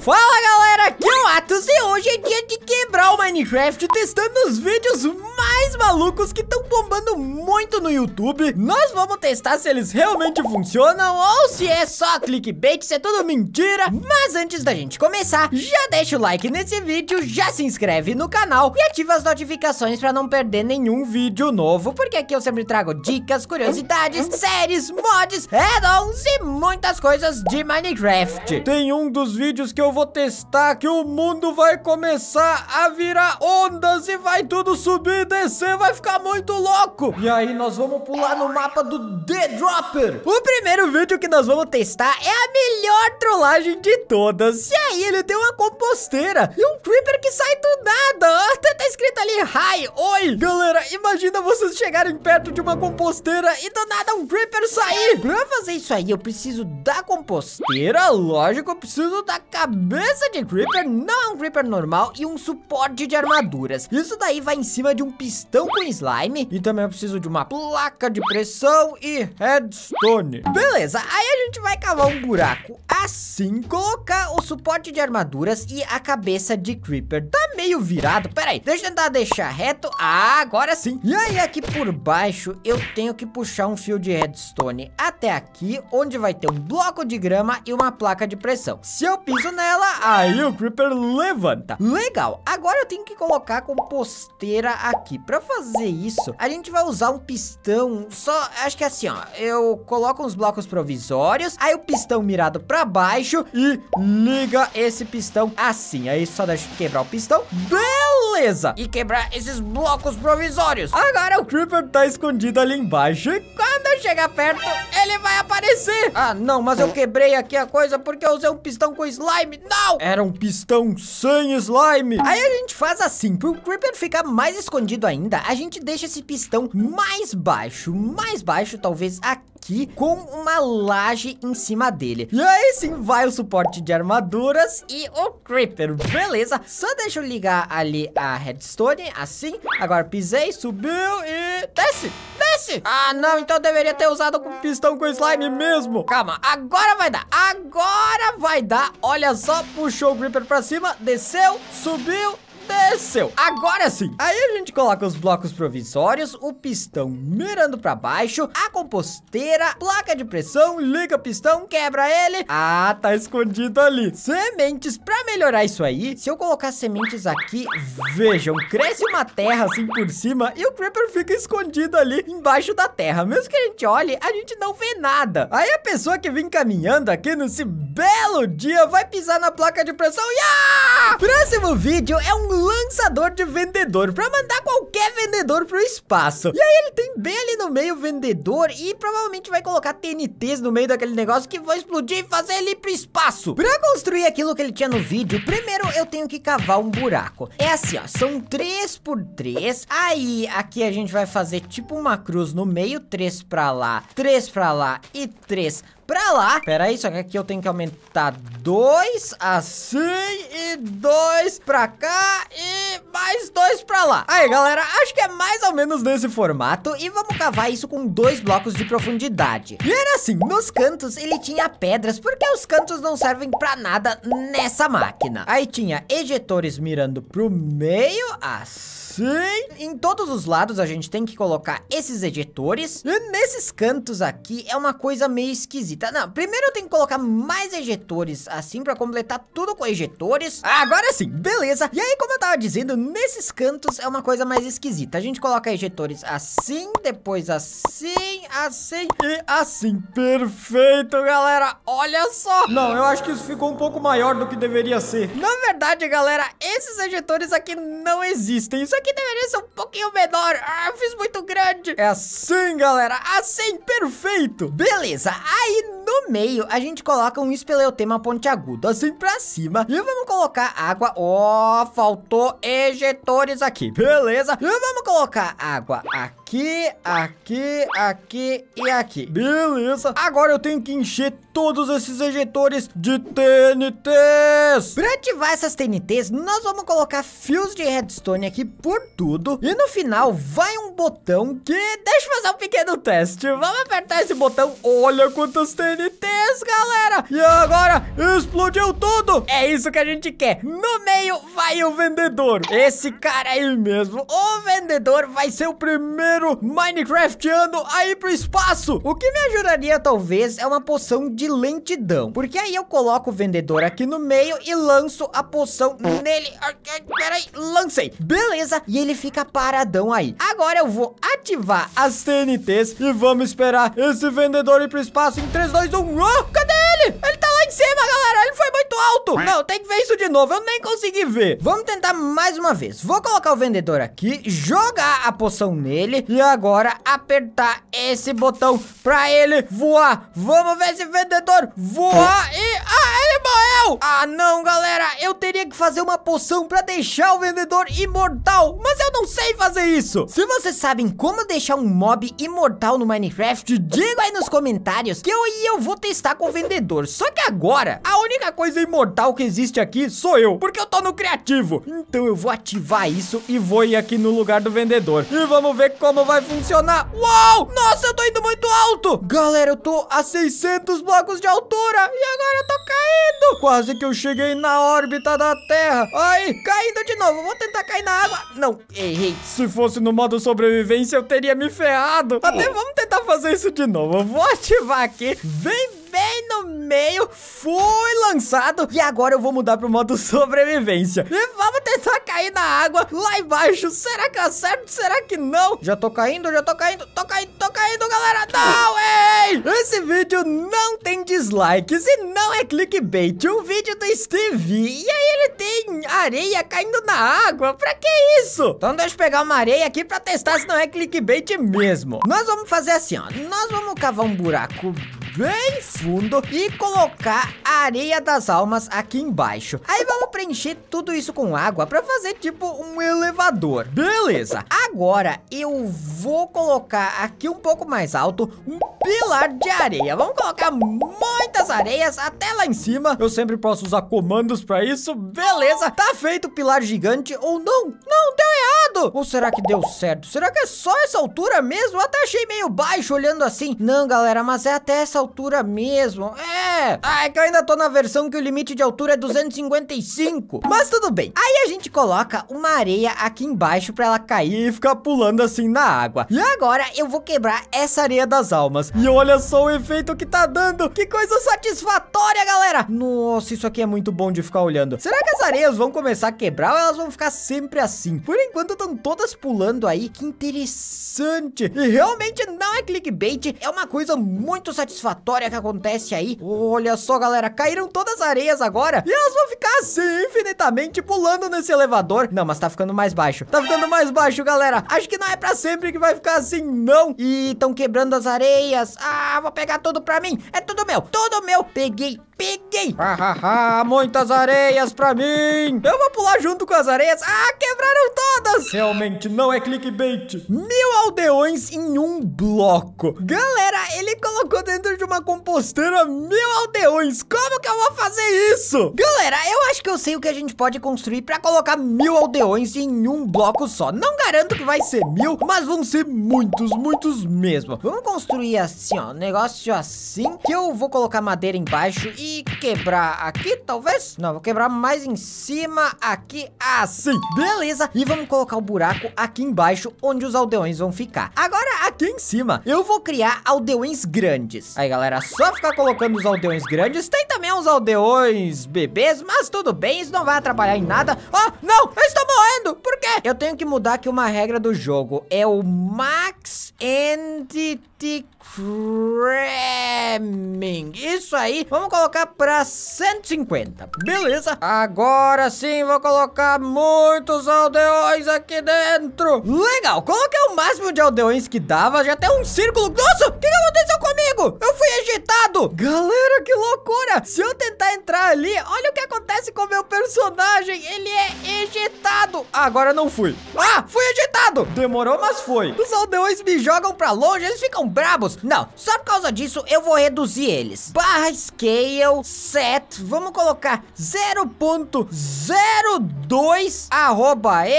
Fala galera! Matos e hoje é dia de quebrar o Minecraft testando os vídeos mais malucos que estão bombando muito no YouTube. Nós vamos testar se eles realmente funcionam ou se é só clickbait, se é tudo mentira. Mas antes da gente começar, já deixa o like nesse vídeo, já se inscreve no canal e ativa as notificações para não perder nenhum vídeo novo, porque aqui eu sempre trago dicas, curiosidades, séries, mods, add-ons e muitas coisas de Minecraft. Tem um dos vídeos que eu vou testar que o mundo vai começar a virar ondas e vai tudo subir e descer, vai ficar muito louco. E aí nós vamos pular no mapa do The Dropper. O primeiro vídeo que nós vamos testar é a melhor trollagem de todas. E aí ele tem uma composteira e um creeper que sai do nada. Até ah, tá, tá escrito ali, hi, oi. Galera, imagina vocês chegarem perto de uma composteira e do nada um creeper sair. Pra fazer isso aí, eu preciso da composteira, lógico, eu preciso da cabeça de creeper, não é um Creeper normal e um suporte de armaduras. Isso daí vai em cima de um pistão com slime. E também eu preciso de uma placa de pressão e redstone. Beleza, aí a gente vai cavar um buraco assim, colocar o suporte de armaduras e a cabeça de Creeper. Tá meio virado, peraí, deixa eu tentar deixar reto. Ah, agora sim. E aí aqui por baixo eu tenho que puxar um fio de redstone até aqui, onde vai ter um bloco de grama e uma placa de pressão. Se eu piso nela, aí o Creeper levanta. Legal, agora eu tenho que colocar a composteira aqui. Pra fazer isso, a gente vai usar um pistão, só, acho que é assim, ó. Eu coloco uns blocos provisórios, aí o pistão mirado pra baixo e liga esse pistão assim. Aí só deixa quebrar o pistão. Beleza! E quebrar esses blocos provisórios. Agora o Creeper tá escondido ali embaixo e chegar perto, ele vai aparecer. Ah, não, mas eu quebrei aqui a coisa porque eu usei um pistão com slime. Não! Era um pistão sem slime. Aí a gente faz assim, pro Creeper ficar mais escondido ainda, a gente deixa esse pistão mais baixo, mais baixo, talvez aqui aqui com uma laje em cima dele. E aí sim vai o suporte de armaduras e o Creeper, beleza? Só deixa eu ligar ali a redstone, assim. Agora pisei, subiu e desce, desce. Ah, não, então eu deveria ter usado com pistão com slime mesmo. Calma, agora vai dar, agora vai dar. Olha só, puxou o Creeper pra cima, desceu, subiu Agora sim. Aí a gente coloca os blocos provisórios, o pistão mirando para baixo, a composteira, placa de pressão, liga o pistão, quebra ele. Ah, tá escondido ali. Sementes para melhorar isso aí. Se eu colocar sementes aqui, vejam, cresce uma terra assim por cima e o Creeper fica escondido ali embaixo da terra. Mesmo que a gente olhe, a gente não vê nada. Aí a pessoa que vem caminhando aqui nesse belo dia vai pisar na placa de pressão e... Ah! Próximo vídeo é um lançador de vendedor para mandar qualquer vendedor pro espaço. E aí ele tem bem ali no meio vendedor e provavelmente vai colocar TNTs no meio daquele negócio que vai explodir e fazer ele ir pro espaço. Para construir aquilo que ele tinha no vídeo, primeiro eu tenho que cavar um buraco. É assim, ó, são 3 por 3. Aí aqui a gente vai fazer tipo uma cruz no meio, 3 para lá, 3 para lá e 3 pra lá. Pera aí, só que aqui eu tenho que aumentar dois, assim, e dois pra cá, mais dois pra lá. Aí, galera, acho que é mais ou menos nesse formato. E vamos cavar isso com dois blocos de profundidade. E era assim, nos cantos ele tinha pedras, porque os cantos não servem pra nada nessa máquina. Aí tinha ejetores mirando pro meio, assim. Em todos os lados a gente tem que colocar esses ejetores. E nesses cantos aqui é uma coisa meio esquisita. Não, primeiro eu tenho que colocar mais ejetores assim pra completar tudo com ejetores. Agora sim, beleza. E aí, como eu tava dizendo, nesses cantos é uma coisa mais esquisita. A gente coloca ejetores assim, depois assim, assim e assim. Perfeito, galera. Olha só. Não, eu acho que isso ficou um pouco maior do que deveria ser. Na verdade, galera, esses ejetores aqui não existem. Isso aqui deveria ser um pouquinho menor. Ah, eu fiz muito grande. É assim, galera. Assim, perfeito. Beleza. Aí meio, a gente coloca um espeleotema pontiagudo, assim pra cima. E vamos colocar água. Ó, oh, faltou ejetores aqui, beleza? E vamos colocar água aqui, aqui, aqui e aqui. Beleza. Agora eu tenho que encher todos esses ejetores de TNTs. Pra ativar essas TNTs, nós vamos colocar fios de redstone aqui por tudo. E no final vai um botão que... Deixa eu fazer um pequeno teste. Vamos apertar esse botão. Olha quantas TNTs galera. E agora explodiu tudo. É isso que a gente quer. No meio vai o vendedor. Esse cara aí mesmo. O vendedor vai ser o primeiro Minecraftiano a ir pro espaço. O que me ajudaria, talvez, é uma poção de lentidão. Porque aí eu coloco o vendedor aqui no meio e lanço a poção nele. Ah, ah, peraí, lancei. Beleza. E ele fica paradão aí. Agora eu vou ativar as TNTs e vamos esperar esse vendedor ir pro espaço em 3, 2, 1. Cadê ele? Ele tá lá em cima, galera. Ele foi muito alto. Não, tem que ver isso de novo. Eu nem consegui ver. Vamos tentar mais uma vez. Vou colocar o vendedor aqui, jogar a poção nele e agora apertar esse botão pra ele voar. Vamos ver esse vendedor voar e... Ah, ele ah, não, galera. Eu teria que fazer uma poção pra deixar o vendedor imortal. Mas eu não sei fazer isso. Se vocês sabem como deixar um mob imortal no Minecraft, diga aí nos comentários que eu e eu vou testar com o vendedor. Só que agora, a única coisa imortal que existe aqui sou eu. Porque eu tô no criativo. Então eu vou ativar isso e vou ir aqui no lugar do vendedor. E vamos ver como vai funcionar. Uau! Nossa, eu tô indo muito alto. Galera, eu tô a 600 blocos de altura. E agora eu tô caindo. Quase que eu cheguei na órbita da Terra. Ai, caindo de novo. Vou tentar cair na água. Não, errei. Se fosse no modo sobrevivência, eu teria me ferrado. Até vamos tentar fazer isso de novo. Eu vou ativar aqui. Vem, bem no meio, fui lançado e agora eu vou mudar pro modo sobrevivência. E vamos tentar cair na água lá embaixo. Será que acerto? Será que não? Já tô caindo, já tô caindo, tô caindo, tô caindo, galera. Não, ei! Esse vídeo não tem dislikes e não é clickbait. Um vídeo do Stevie e aí ele tem areia caindo na água. Pra que isso? Então deixa eu pegar uma areia aqui pra testar se não é clickbait mesmo. Nós vamos fazer assim, ó. Nós vamos cavar um buraco bem fundo e colocar a areia das almas aqui embaixo. Aí vamos preencher tudo isso com água para fazer tipo um elevador. Beleza. Agora eu vou colocar aqui um pouco mais alto um pilar de areia. Vamos colocar muitas areias até lá em cima. Eu sempre posso usar comandos para isso. Beleza. Tá feito o pilar gigante ou não? Não, deu errado. Ou será que deu certo? Será que é só essa altura mesmo? Eu até achei meio baixo olhando assim. Não, galera, mas é até essa altura altura mesmo. É. Ah, é que eu ainda tô na versão que o limite de altura é 255. Mas tudo bem. Aí a gente coloca uma areia aqui embaixo pra ela cair e ficar pulando assim na água. E agora eu vou quebrar essa areia das almas. E olha só o efeito que tá dando. Que coisa satisfatória, galera. Nossa, isso aqui é muito bom de ficar olhando. Será que as areias vão começar a quebrar ou elas vão ficar sempre assim? Por enquanto estão todas pulando aí. Que interessante. E realmente não é clickbait. É uma coisa muito satisfatória lavatória que acontece aí. Olha só, galera, caíram todas as areias agora e elas vão ficar assim infinitamente pulando nesse elevador. Não, mas tá ficando mais baixo. Tá ficando mais baixo, galera. Acho que não é pra sempre que vai ficar assim, não. E estão quebrando as areias. Ah, vou pegar tudo pra mim. É tudo meu, tudo meu. Peguei peguei! Hahaha, muitas areias pra mim! Eu vou pular junto com as areias. Ah, quebraram todas! Realmente não é clickbait. Mil aldeões em um bloco. Galera, ele colocou dentro de uma composteira mil aldeões. Como que eu vou fazer isso? Galera, eu acho que eu sei o que a gente pode construir pra colocar mil aldeões em um bloco só. Não garanto que vai ser mil, mas vão ser muitos, muitos mesmo. Vamos construir assim, ó. Um negócio assim que eu vou colocar madeira embaixo e quebrar aqui, talvez? Não, vou quebrar mais em cima aqui, assim. Beleza. E vamos colocar o buraco aqui embaixo, onde os aldeões vão ficar. Agora, aqui em cima, eu vou criar aldeões grandes. Aí, galera, só ficar colocando os aldeões grandes. Tem também uns aldeões bebês, mas tudo bem, isso não vai atrapalhar em nada. Oh, não, eu estou morrendo. Por quê? Eu tenho que mudar aqui uma regra do jogo. É o Max and Cramming. Isso aí, vamos colocar pra 150. Beleza. Agora sim, vou colocar muitos aldeões aqui dentro. Legal, coloquei é o máximo de aldeões que dava, já até um círculo. Nossa, o que, aconteceu comigo? Eu fui agitado. Galera, que loucura. Se eu tentar entrar ali, olha o que acontece com o meu personagem. Ele é agitado. agora eu não fui. Ah, fui agitado. Demorou, mas foi. Os aldeões me jogam pra longe, eles ficam brabos. Não, só por causa disso eu vou reduzir eles. Barra scale set, vamos colocar 0.02 arroba e,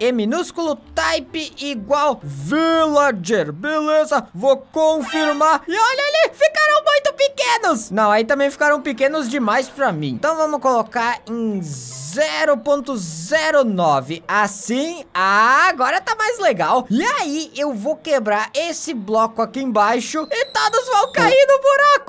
e minúsculo type igual villager, beleza? Vou confirmar. E olha ali, ficaram muito pequenos. Não, aí também ficaram pequenos demais pra mim. Então vamos colocar em 0.09. Assim, ah, agora tá mais legal. E aí eu vou quebrar esse bloco bloco aqui embaixo e todos vão cair no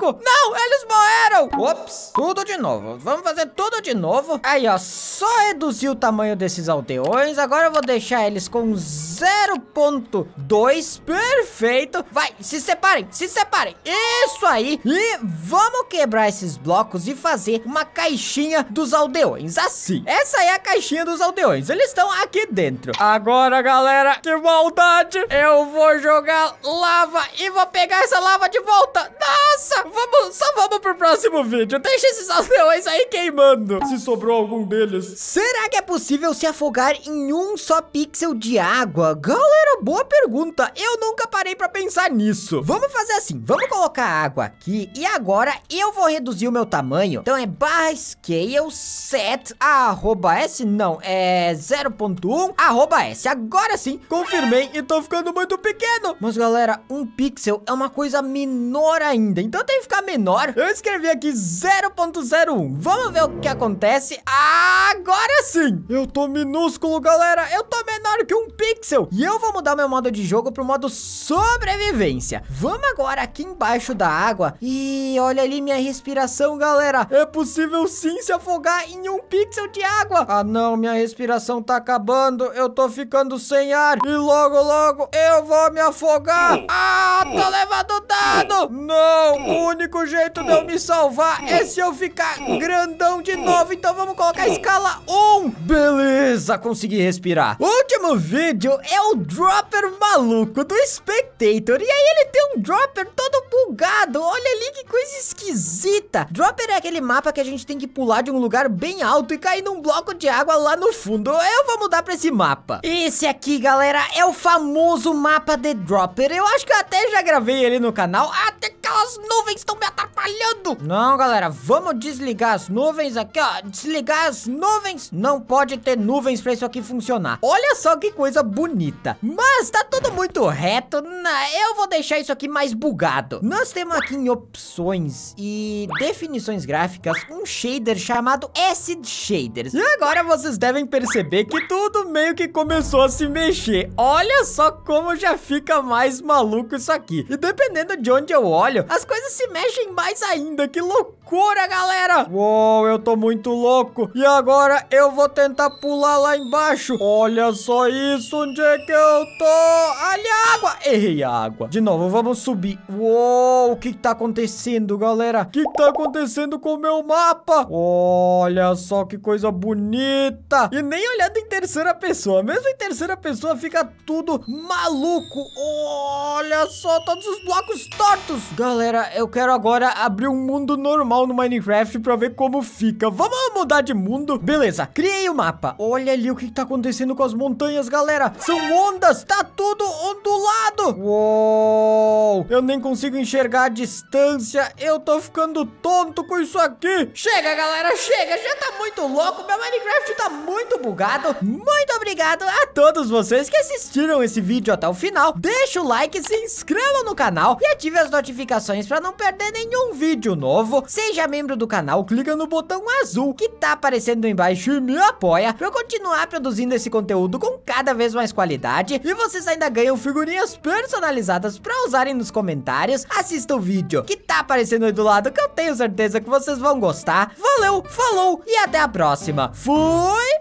buraco. Não, eles morreram. Ops, tudo de novo. Vamos fazer tudo de novo. Aí, ó, só reduzir o tamanho desses aldeões. Agora eu vou deixar eles com 0.2. Perfeito. Vai, se separem, se separem. Isso aí. E vamos quebrar esses blocos e fazer uma caixinha dos aldeões. Assim. Essa é a caixinha dos aldeões. Eles estão aqui dentro. Agora, galera, que maldade. Eu vou jogar lá lava e vou pegar essa lava de volta. Nossa, vamos, só vamos pro próximo vídeo. Deixa esses aldeões aí queimando. Se sobrou algum deles. Será que é possível se afogar em um só pixel de água? Galera, boa pergunta. Eu nunca parei pra pensar nisso. Vamos fazer assim. Vamos colocar água aqui e agora eu vou reduzir o meu tamanho. Então é barra scale set arroba s, não, é 0.1 arroba s. Agora sim, confirmei e tô ficando muito pequeno. Mas galera, um pixel é uma coisa menor ainda. Então tem que ficar menor. Eu escrevi aqui 0.01. Vamos ver o que acontece. Agora sim! Eu tô minúsculo, galera. Eu tô menor que um pixel. E eu vou mudar meu modo de jogo pro modo sobrevivência. Vamos agora aqui embaixo da água. E olha ali minha respiração, galera. É possível sim se afogar em um pixel de água. Ah, não. Minha respiração tá acabando. Eu tô ficando sem ar. E logo, logo eu vou me afogar. Oh. Ah! tô hum. levando dano! Hum. Não, hum. o único jeito de eu me salvar é se eu ficar grandão de novo. Então vamos colocar a escala 1. Beleza, consegui respirar. último vídeo é o dropper maluco do Spectator. E aí ele tem um dropper todo bugado. Olha ali que coisa esquisita. Dropper é aquele mapa que a gente tem que pular de um lugar bem alto e cair num bloco de água lá no fundo. Eu vou mudar pra esse mapa. Esse aqui, galera, é o famoso mapa de dropper. Eu acho acho que eu até já gravei ele no canal. Até aquelas nuvens estão me atrapalhando. Não, galera, vamos desligar as nuvens aqui, ó. Desligar as nuvens. Não pode ter nuvens pra isso aqui funcionar. Olha só que coisa bonita. Mas tá tudo muito reto. Né? Eu vou deixar isso aqui mais bugado. Nós temos aqui em opções e definições gráficas um shader chamado Acid Shaders. E agora vocês devem perceber que tudo meio que começou a se mexer. Olha só como já fica mais maluco maluco isso aqui. E dependendo de onde eu olho, as coisas se mexem mais ainda. Que loucura, galera! Uou, eu tô muito louco. E agora eu vou tentar pular lá embaixo. Olha só isso, onde é que eu tô? Olha a água! Errei a água. De novo, vamos subir. Uou, o que, que tá acontecendo, galera? O que, que tá acontecendo com o meu mapa? Olha só que coisa bonita. E nem olhando em terceira pessoa. Mesmo em terceira pessoa fica tudo maluco. Olha! Olha só, todos os blocos tortos. Galera, eu quero agora abrir um mundo normal no Minecraft pra ver como fica. Vamos mudar de mundo? Beleza, criei o um mapa. Olha ali o que, tá acontecendo com as montanhas, galera. São ondas, tá tudo ondulado. Uou, eu nem consigo enxergar a distância. Eu tô ficando tonto com isso aqui. Chega, galera, chega. Já tá muito louco. Meu Minecraft tá muito bugado. Muito obrigado a todos vocês que assistiram esse vídeo até o final. Deixa o like se se inscreva no canal e ative as notificações para não perder nenhum vídeo novo. Seja membro do canal, clica no botão azul que tá aparecendo embaixo e me apoia para eu continuar produzindo esse conteúdo com cada vez mais qualidade. E vocês ainda ganham figurinhas personalizadas para usarem nos comentários. Assista o vídeo que tá aparecendo aí do lado que eu tenho certeza que vocês vão gostar. Valeu, falou e até a próxima. Fui!